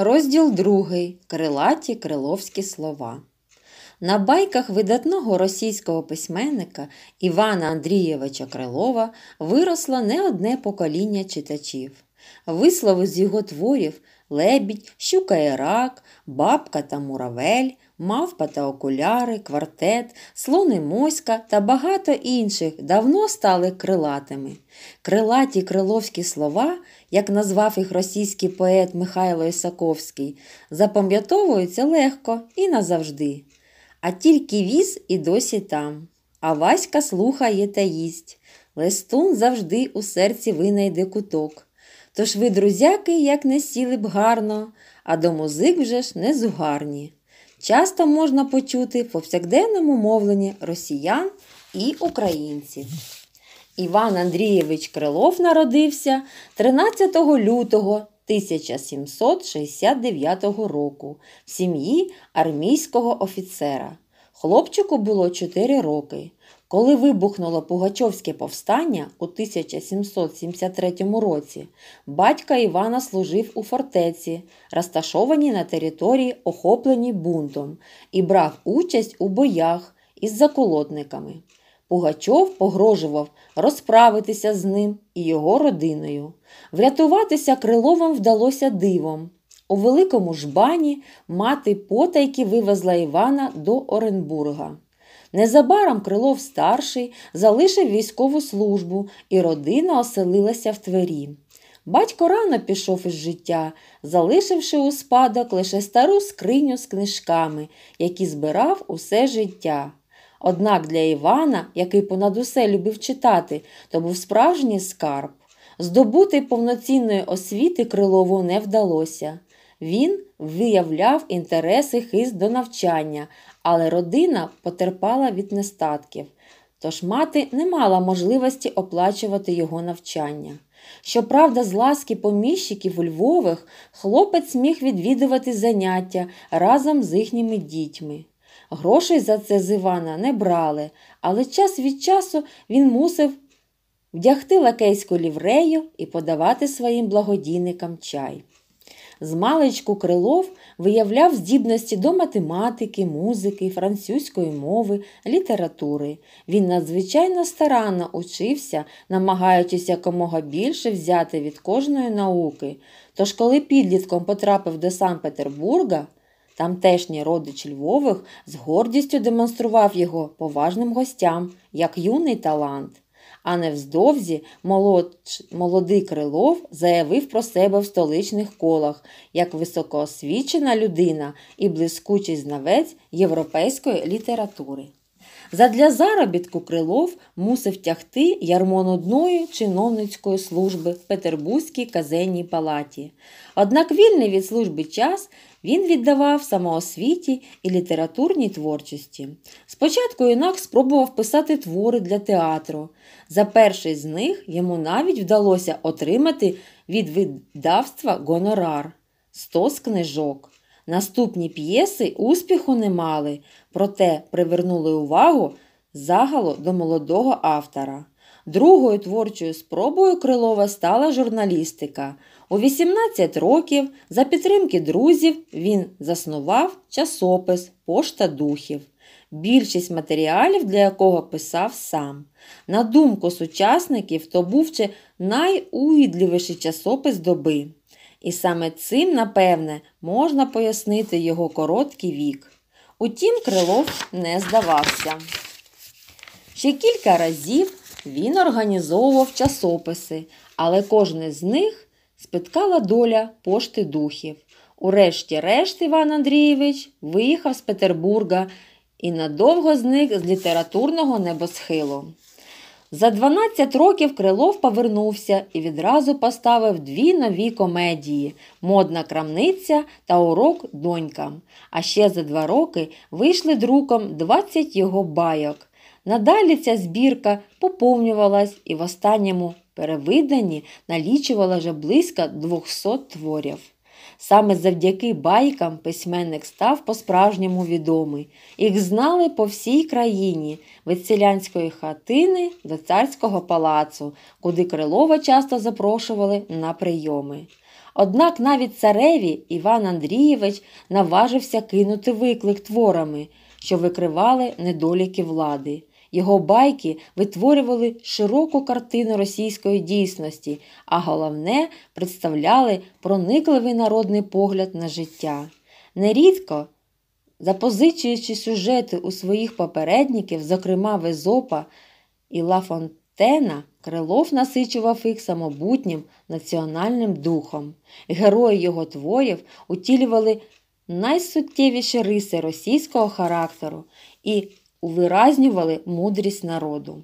Розділ другий. Крилаті криловські слова. На байках видатного російського письменника Івана Андрійовича Крилова виросло не одне покоління читачів. Вислови з його творів лебідь, щука і рак, бабка та муравель, мавпа та окуляри, квартет, слони моська та багато інших давно стали крилатими. Крилаті криловські слова, як назвав їх російський поет Михайло Ісаковський, запам'ятовуються легко і назавжди. А тільки віз і досі там. А Васька слухає та їсть. Листун завжди у серці винайде куток. Тож ви, друзяки, як не сіли б гарно, а до музик вже ж не зугарні. Часто можна почути в повсякденному мовленні росіян і українців. Іван Андрійович Крилов народився 13 лютого 1769 року в сім'ї армійського офіцера. Хлопчику було 4 роки. Коли вибухнуло Пугачовське повстання у 1773 році, батька Івана служив у фортеці, розташованій на території, охопленій бунтом, і брав участь у боях із заколотниками. Пугачов погрожував розправитися з ним і його родиною. Врятуватися криловим вдалося дивом. У великому жбані мати потайки вивезла Івана до Оренбурга. Незабаром Крилов старший залишив військову службу, і родина оселилася в Твері. Батько рано пішов із життя, залишивши у спадок лише стару скриню з книжками, які збирав усе життя. Однак для Івана, який понад усе любив читати, то був справжній скарб. Здобути повноцінної освіти Крилову не вдалося. Він виявляв інтереси хист до навчання, але родина потерпала від нестатків, тож мати не мала можливості оплачувати його навчання. Щоправда, з ласки поміщиків у Львових хлопець міг відвідувати заняття разом з їхніми дітьми. Грошей за це з Івана не брали, але час від часу він мусив вдягти лакейську ліврею і подавати своїм благодійникам чай. Змалечку Крилов виявляв здібності до математики, музики, французької мови, літератури. Він надзвичайно старанно учився, намагаючись якомога більше взяти від кожної науки. Тож, коли підлітком потрапив до Санкт-Петербурга, тамтешній родич Львових з гордістю демонстрував його поважним гостям як юний талант. А невздовзі молодий Крилов заявив про себе в столичних колах як високоосвічена людина і блискучий знавець європейської літератури. Задля заробітку крилов мусив тягти ярмо одної чиновницької служби в Петербурзькій казенній палаті. Однак вільний від служби час він віддавав самоосвіті і літературній творчості. Спочатку юнак спробував писати твори для театру. За перший з них йому навіть вдалося отримати від видавства гонорар 100 з книжок. Наступні п'єси успіху не мали, проте привернули увагу загало до молодого автора. Другою творчою спробою Крилова стала журналістика. У 18 років, за підтримки друзів, він заснував часопис Пошта духів, більшість матеріалів, для якого писав сам. На думку сучасників, то був чи найуїдливіший часопис доби і саме цим, напевне, можна пояснити його короткий вік. Утім, крилов не здавався. Ще кілька разів він організовував часописи, але кожне з них спіткала доля пошти духів. Урешті-решт Іван Андрійович виїхав з Петербурга і надовго зник з літературного небосхилу. За 12 років Крилов повернувся і відразу поставив дві нові комедії Модна крамниця та урок донькам. А ще за два роки вийшли друком 20 його байок. Надалі ця збірка поповнювалась і в останньому перевиданні налічувала вже близько 200 творів. Саме завдяки байкам письменник став по-справжньому відомий. Їх знали по всій країні від селянської хатини до царського палацу, куди Крилова часто запрошували на прийоми. Однак навіть цареві Іван Андрійович наважився кинути виклик творами, що викривали недоліки влади. Його байки витворювали широку картину російської дійсності, а головне представляли проникливий народний погляд на життя. Нерідко, запозичуючи сюжети у своїх попередників, зокрема Везопа і Ла Фонтена, Крилов насичував їх самобутнім національним духом. Герої його творів утілювали найсуттєвіші риси російського характеру і увиразнювали мудрість народу.